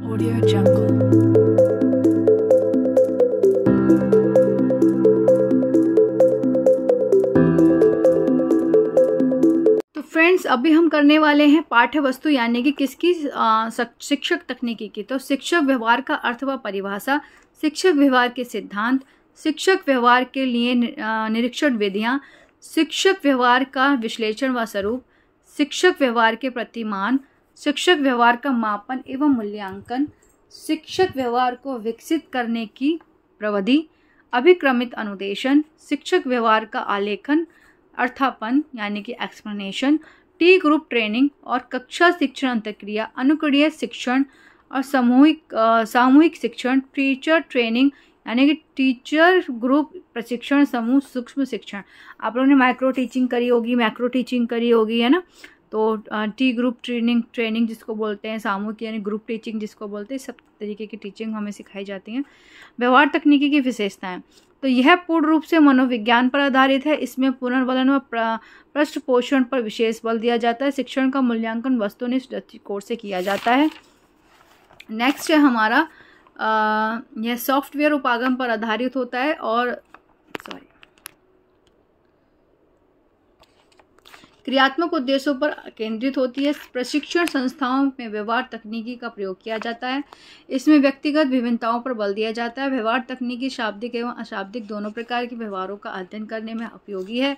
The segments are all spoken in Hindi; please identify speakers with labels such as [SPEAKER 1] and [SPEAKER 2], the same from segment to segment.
[SPEAKER 1] Audio Jungle. फ्रेंड्स तो अभी हम करने वाले हैं पाठ्य वस्तु यानी कि किसकी शिक्षक तकनीकी की तो शिक्षक व्यवहार का अर्थ व परिभाषा शिक्षक व्यवहार के सिद्धांत शिक्षक व्यवहार के लिए निरीक्षण विधियां शिक्षक व्यवहार का विश्लेषण व स्वरूप शिक्षक व्यवहार के प्रतिमान शिक्षक व्यवहार का मापन एवं मूल्यांकन शिक्षक व्यवहार को विकसित करने की प्रवधि अभिक्रमित अनुदेशन शिक्षक व्यवहार का आलेखन अर्थापन यानी कि एक्सप्लेनेशन टी ग्रुप ट्रेनिंग और कक्षा शिक्षण अंतक्रिया अनुक्रिय शिक्षण और सामूहिक सामूहिक शिक्षण टीचर ट्रेनिंग यानी कि टीचर ग्रुप प्रशिक्षण समूह सूक्ष्म शिक्षण आप लोगों ने माइक्रो टीचिंग करी होगी मैक्रो टीचिंग करी होगी है ना तो टी ग्रुप ट्रेनिंग ट्रेनिंग जिसको बोलते हैं सामूहिक यानी ग्रुप टीचिंग जिसको बोलते हैं सब तरीके की टीचिंग हमें सिखाई जाती हैं व्यवहार तकनीकी की विशेषताएं तो यह पूर्ण रूप से मनोविज्ञान पर आधारित है इसमें पुनर्वलन व पृष्ठ पोषण पर विशेष बल दिया जाता है शिक्षण का मूल्यांकन वस्तुनिष्ठ दृष्टिकोण से किया जाता है नेक्स्ट है हमारा आ, यह सॉफ्टवेयर उपागम पर आधारित होता है और क्रियात्मक उद्देश्यों पर केंद्रित होती है प्रशिक्षण संस्थाओं में व्यवहार तकनीकी का प्रयोग किया जाता है इसमें व्यक्तिगत विभिन्नताओं पर बल दिया जाता है व्यवहार तकनीकी शाब्दिक एवं अशाब्दिक दोनों प्रकार के व्यवहारों का अध्ययन करने में उपयोगी है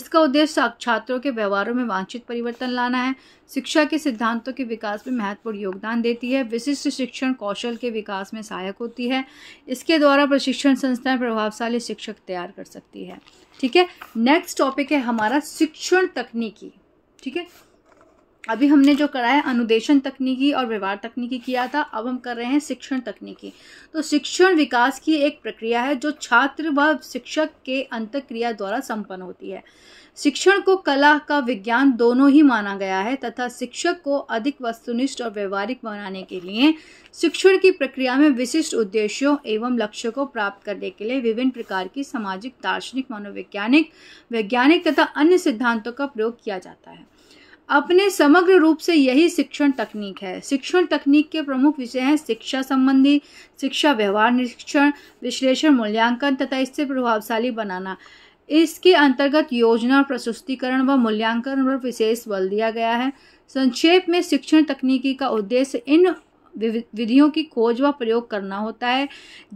[SPEAKER 1] इसका उद्देश्य छात्रों के व्यवहारों में वांछित परिवर्तन लाना है शिक्षा के सिद्धांतों के विकास में महत्वपूर्ण योगदान देती है विशिष्ट शिक्षण कौशल के विकास में सहायक होती है इसके द्वारा प्रशिक्षण संस्थाएं प्रभावशाली शिक्षक तैयार कर सकती है ठीक है नेक्स्ट टॉपिक है हमारा शिक्षण तकनीकी ठीक है अभी हमने जो करा है अनुदेशन तकनीकी और व्यवहार तकनीकी किया था अब हम कर रहे हैं शिक्षण तकनीकी तो शिक्षण विकास की एक प्रक्रिया है जो छात्र व शिक्षक के अंत क्रिया द्वारा संपन्न होती है शिक्षण को कला का विज्ञान दोनों ही माना गया है तथा शिक्षक को अधिक वस्तुनिष्ठ और व्यवहारिक बनाने के लिए शिक्षण की प्रक्रिया में विशिष्ट उद्देश्यों एवं लक्ष्य को प्राप्त करने के लिए विभिन्न प्रकार की सामाजिक दार्शनिक मनोवैज्ञानिक वैज्ञानिक तथा अन्य सिद्धांतों का प्रयोग किया जाता है अपने समग्र रूप से यही शिक्षण तकनीक है शिक्षण तकनीक के प्रमुख विषय हैं शिक्षा संबंधी शिक्षा व्यवहार निरीक्षण विश्लेषण मूल्यांकन तथा इससे प्रभावशाली बनाना इसके अंतर्गत योजना प्रशस्तिकरण व मूल्यांकन पर विशेष बल दिया गया है संक्षेप में शिक्षण तकनीकी का उद्देश्य इन विधियों की खोज व प्रयोग करना होता है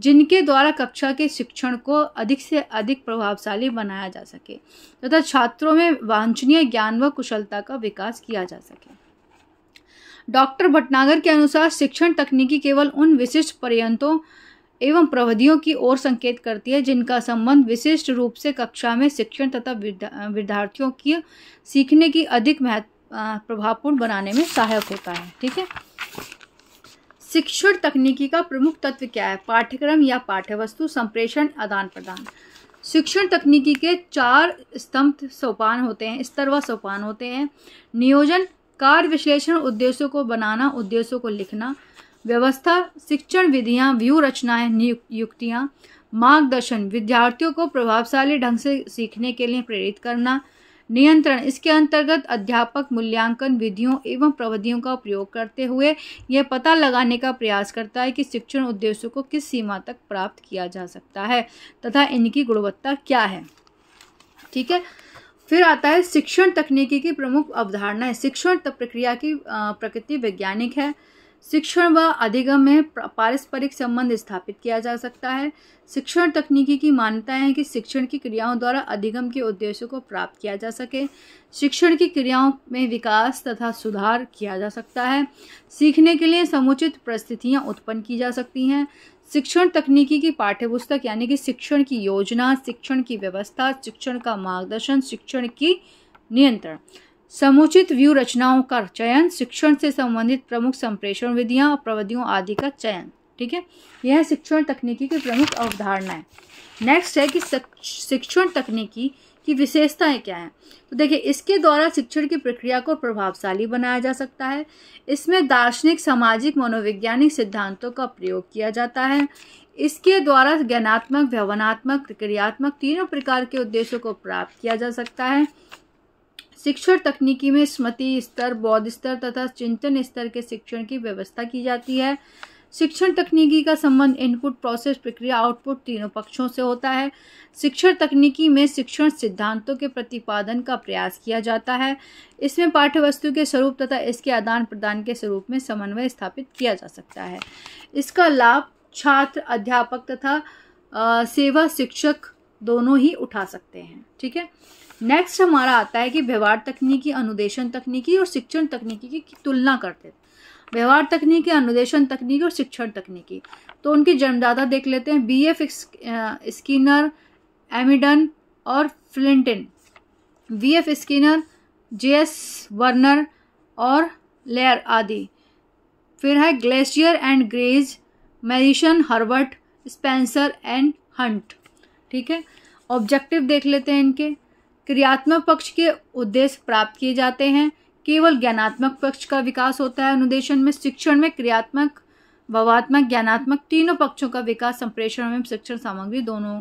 [SPEAKER 1] जिनके द्वारा कक्षा के शिक्षण को अधिक से अधिक प्रभावशाली बनाया जा सके तथा तो छात्रों में वांछनीय ज्ञान व कुशलता का विकास किया जा सके डॉक्टर भटनागर के अनुसार शिक्षण तकनीकी केवल उन विशिष्ट पर्यंतों एवं प्रवधियों की ओर संकेत करती है जिनका संबंध विशिष्ट रूप से कक्षा में शिक्षण तथा विद्यार्थियों की सीखने की अधिक महत्व प्रभावपूर्ण बनाने में सहायक होता है ठीक है शिक्षण तकनीकी का प्रमुख तत्व क्या है पाठ्यक्रम या पाठ्यवस्तु संप्रेषण आदान प्रदान शिक्षण तकनीकी के चार स्तंभ सोपान होते हैं स्तर व सोपान होते हैं नियोजन कार्य विश्लेषण उद्देश्यों को बनाना उद्देश्यों को लिखना व्यवस्था शिक्षण विधियां व्यू रचनाएं नियुक्तियां मार्गदर्शन विद्यार्थियों को प्रभावशाली ढंग से सीखने के लिए प्रेरित करना नियंत्रण इसके अंतर्गत अध्यापक मूल्यांकन विधियों एवं प्रविधियों का उपयोग करते हुए यह पता लगाने का प्रयास करता है कि शिक्षण उद्देश्यों को किस सीमा तक प्राप्त किया जा सकता है तथा इनकी गुणवत्ता क्या है ठीक है फिर आता है शिक्षण तकनीकी की प्रमुख अवधारणा शिक्षण प्रक्रिया की प्रकृति वैज्ञानिक है शिक्षण व अधिगम में पारस्परिक संबंध स्थापित किया जा सकता है शिक्षण तकनीकी की मान्यता है कि शिक्षण की क्रियाओं द्वारा अधिगम के उद्देश्यों को प्राप्त किया जा सके शिक्षण की क्रियाओं में विकास तथा सुधार किया जा सकता है सीखने के लिए समुचित परिस्थितियाँ उत्पन्न की जा सकती हैं शिक्षण तकनीकी की पाठ्यपुस्तक यानी कि शिक्षण की योजना शिक्षण की व्यवस्था शिक्षण का मार्गदर्शन शिक्षण की नियंत्रण समुचित व्यू रचनाओं का चयन शिक्षण से संबंधित प्रमुख संप्रेषण विधियां और प्रविधियों आदि का चयन ठीक है यह शिक्षण तकनीकी की प्रमुख अवधारणा है नेक्स्ट है कि शिक्षण तकनीकी की विशेषताएं क्या हैं तो देखिए इसके द्वारा शिक्षण की प्रक्रिया को प्रभावशाली बनाया जा सकता है इसमें दार्शनिक सामाजिक मनोवैज्ञानिक सिद्धांतों का प्रयोग किया जाता है इसके द्वारा ज्ञानात्मक व्यवनात्मक प्रक्रियात्मक तीनों प्रकार के उद्देश्यों को प्राप्त किया जा सकता है शिक्षण तकनीकी में स्मृति स्तर बौद्ध स्तर तथा चिंतन स्तर के शिक्षण की व्यवस्था की जाती है शिक्षण तकनीकी का संबंध इनपुट प्रोसेस प्रक्रिया आउटपुट तीनों पक्षों से होता है शिक्षण तकनीकी में शिक्षण सिद्धांतों के प्रतिपादन का प्रयास किया जाता है इसमें पाठ्य वस्तु के स्वरूप तथा इसके आदान प्रदान के स्वरूप में समन्वय स्थापित किया जा सकता है इसका लाभ छात्र अध्यापक तथा सेवा शिक्षक दोनों ही उठा सकते हैं ठीक है नेक्स्ट हमारा आता है कि व्यवहार तकनीकी अनुदेशन तकनीकी और शिक्षण तकनीकी की तुलना करते हैं व्यवहार तकनीकी अनुदेशन तकनीकी और शिक्षण तकनीकी तो उनके जन्मदाता देख लेते हैं बी एफ स्किनर एमिडन और फ्लिंटिन B F Skinner J S Werner और लेयर आदि फिर है ग्लेशियर एंड ग्रेज Morrison Herbert Spencer and Hunt ठीक है ऑब्जेक्टिव देख लेते हैं इनके क्रियात्मक पक्ष के उद्देश्य प्राप्त किए जाते हैं केवल ज्ञानात्मक पक्ष का विकास होता है अनुदेशन में शिक्षण में क्रियात्मक भवात्मक ज्ञानात्मक तीनों पक्षों का विकास संप्रेषण में शिक्षण सामग्री दोनों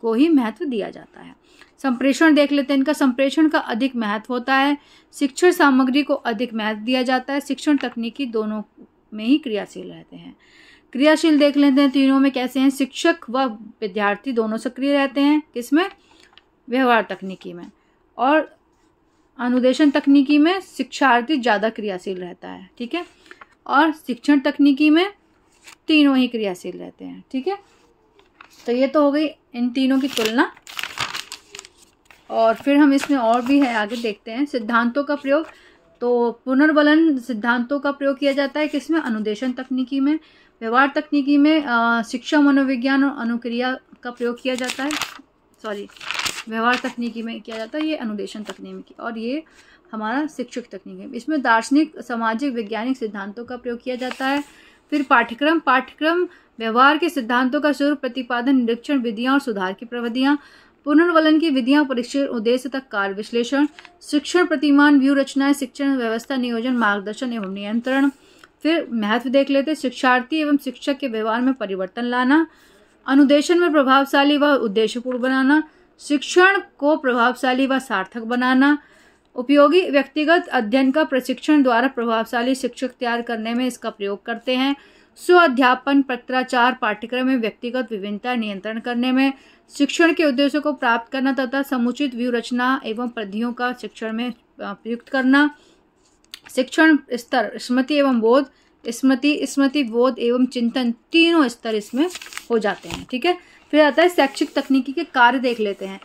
[SPEAKER 1] को ही महत्व दिया जाता है संप्रेषण देख लेते हैं इनका संप्रेषण का अधिक महत्व होता है शिक्षण सामग्री को अधिक महत्व दिया जाता है शिक्षण तकनीकी दोनों में ही क्रियाशील रहते हैं क्रियाशील देख लेते हैं तीनों में कैसे हैं शिक्षक व विद्यार्थी दोनों सक्रिय रहते हैं किसमें व्यवहार तकनीकी में और अनुदेशन तकनीकी में शिक्षार्थी ज़्यादा क्रियाशील रहता है ठीक है और शिक्षण तकनीकी में तीनों ही क्रियाशील रहते हैं ठीक है तो ये तो हो गई इन तीनों की तुलना और फिर हम इसमें और भी है आगे देखते हैं सिद्धांतों का प्रयोग तो पुनर्वलन सिद्धांतों का प्रयोग किया जाता है किसमें अनुदेशन तकनीकी में व्यवहार तकनीकी में शिक्षा मनोविज्ञान और अनुक्रिया का प्रयोग किया जाता है सॉरी व्यवहार तकनीकी में किया जाता है ये अनुदेशन तकनीकी और ये हमारा शिक्षक तकनीक है इसमें दार्शनिक सामाजिक वैज्ञानिक सिद्धांतों का प्रयोग किया जाता है फिर पाठ्यक्रम पाठ्यक्रम व्यवहार के सिद्धांतों का स्वरूप प्रतिपादन निरीक्षण विधियाँ और सुधार की प्रवधियाँ पुनर्वलन की विधियाँ परीक्षण उद्देश्य तक कार्य विश्लेषण शिक्षण प्रतिमान व्यू रचनाएं शिक्षण व्यवस्था नियोजन मार्गदर्शन एवं नियंत्रण फिर महत्व देख लेते शिक्षार्थी एवं शिक्षक के व्यवहार में परिवर्तन लाना अनुदेशन में प्रभावशाली व उद्देश्यपूर्ण बनाना शिक्षण को प्रभावशाली व सार्थक बनाना उपयोगी व्यक्तिगत अध्ययन का प्रशिक्षण द्वारा प्रभावशाली शिक्षक तैयार करने में इसका प्रयोग करते हैं स्व अध्यापन पत्राचार पाठ्यक्रम में व्यक्तिगत विभिन्नता नियंत्रण करने में शिक्षण के उद्देश्यों को प्राप्त करना तथा समुचित व्यूरचना एवं पद्धियों का शिक्षण में प्रयुक्त करना शिक्षण स्तर स्मृति एवं बोध स्मृति स्मृति बोध एवं चिंतन तीनों स्तर इसमें हो जाते हैं ठीक है फिर आता है शैक्षिक तकनीकी के कार्य देख लेते हैं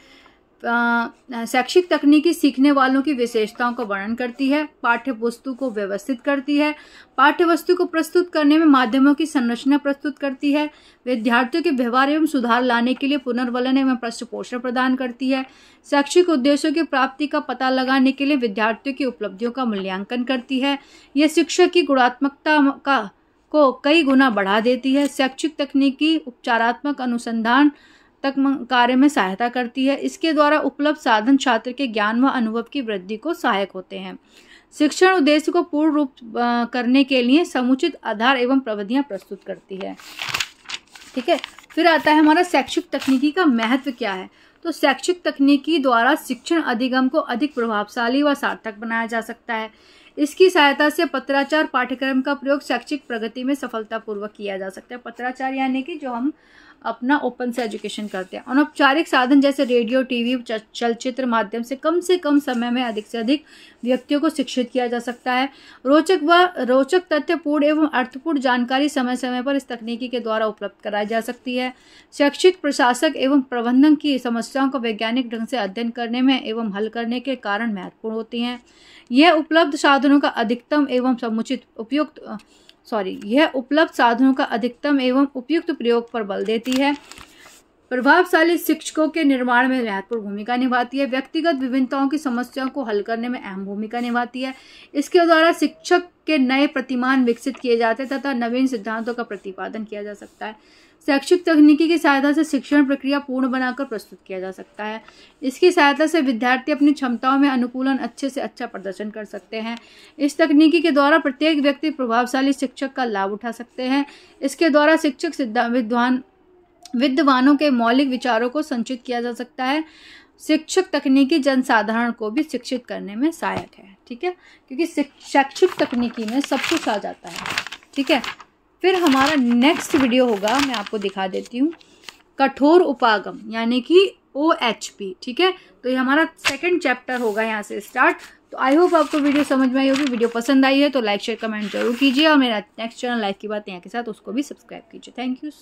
[SPEAKER 1] शैक्षिक तकनीकी सीखने वालों की विशेषताओं का वर्णन करती है पाठ्य वस्तु को व्यवस्थित करती है पाठ्य वस्तु को प्रस्तुत करने में माध्यमों की संरचना प्रस्तुत करती है विद्यार्थियों के व्यवहार एवं सुधार लाने के लिए पुनर्वलन एवं प्रश्न पोषण प्रदान करती है शैक्षिक उद्देश्यों की प्राप्ति का पता लगाने के लिए विद्यार्थियों की उपलब्धियों का मूल्यांकन करती है यह शिक्षक की गुणात्मकता का को कई गुना बढ़ा देती है शैक्षिक तकनीकी उपचारात्मक अनुसंधान तक कार्य में सहायता करती है इसके द्वारा उपलब्ध साधन छात्र के ज्ञान व अनुभव की वृद्धि को सहायक होते हैं शिक्षण उद्देश्य को पूर्ण रूप करने के लिए समुचित आधार एवं प्रविधियाँ प्रस्तुत करती है ठीक है फिर आता है हमारा शैक्षिक तकनीकी का महत्व क्या है तो शैक्षिक तकनीकी द्वारा शिक्षण अधिगम को अधिक प्रभावशाली व सार्थक बनाया जा सकता है इसकी सहायता से पत्राचार पाठ्यक्रम का प्रयोग शैक्षिक प्रगति में सफलतापूर्वक किया जा सकता है पत्राचार यानी कि जो हम अपना ओपन से एजुकेशन करते हैं अनौपचारिक साधन जैसे रेडियो टीवी चलचित्र माध्यम से कम से कम समय में अधिक से अधिक व्यक्तियों को शिक्षित किया जा सकता है रोचक व रोचक तथ्यपूर्ण एवं अर्थपूर्ण जानकारी समय समय पर इस तकनीकी के द्वारा उपलब्ध कराई जा सकती है शैक्षिक प्रशासक एवं प्रबंधन की समस्याओं का वैज्ञानिक ढंग से अध्ययन करने में एवं हल करने के कारण महत्वपूर्ण होती हैं यह उपलब्ध साधनों का अधिकतम एवं समुचित उपयुक्त सॉरी यह उपलब्ध साधनों का अधिकतम एवं उपयुक्त प्रयोग पर बल देती है प्रभावशाली शिक्षकों के निर्माण में महत्वपूर्ण भूमिका निभाती है व्यक्तिगत विभिन्नताओं की समस्याओं को हल करने में अहम भूमिका निभाती है इसके द्वारा शिक्षक के नए प्रतिमान विकसित किए जाते हैं तथा नवीन सिद्धांतों का प्रतिपादन किया जा सकता है शैक्षिक तकनीकी की सहायता से शिक्षण प्रक्रिया पूर्ण बनाकर प्रस्तुत किया जा सकता है इसकी सहायता से विद्यार्थी अपनी क्षमताओं में अनुकूलन अच्छे से अच्छा प्रदर्शन कर सकते हैं इस तकनीकी के द्वारा प्रत्येक व्यक्ति प्रभावशाली शिक्षक का लाभ उठा सकते हैं इसके द्वारा शिक्षक सिद्धा विद्वान विद्वानों के मौलिक विचारों को संचित किया जा सकता है शिक्षक तकनीकी जनसाधारण को भी शिक्षित करने में सहायक है ठीक है क्योंकि शैक्षिक तकनीकी में सब कुछ आ जाता है ठीक है फिर हमारा नेक्स्ट वीडियो होगा मैं आपको दिखा देती हूँ कठोर उपागम यानी कि ओ एच पी ठीक है तो ये हमारा सेकेंड चैप्टर होगा यहाँ से स्टार्ट तो आई होप आपको वीडियो समझ में आई होगी वीडियो पसंद आई है तो लाइक शेयर कमेंट जरूर कीजिए और मेरा नेक्स्ट चैनल लाइफ की बात यहाँ के साथ उसको भी सब्सक्राइब कीजिए थैंक यू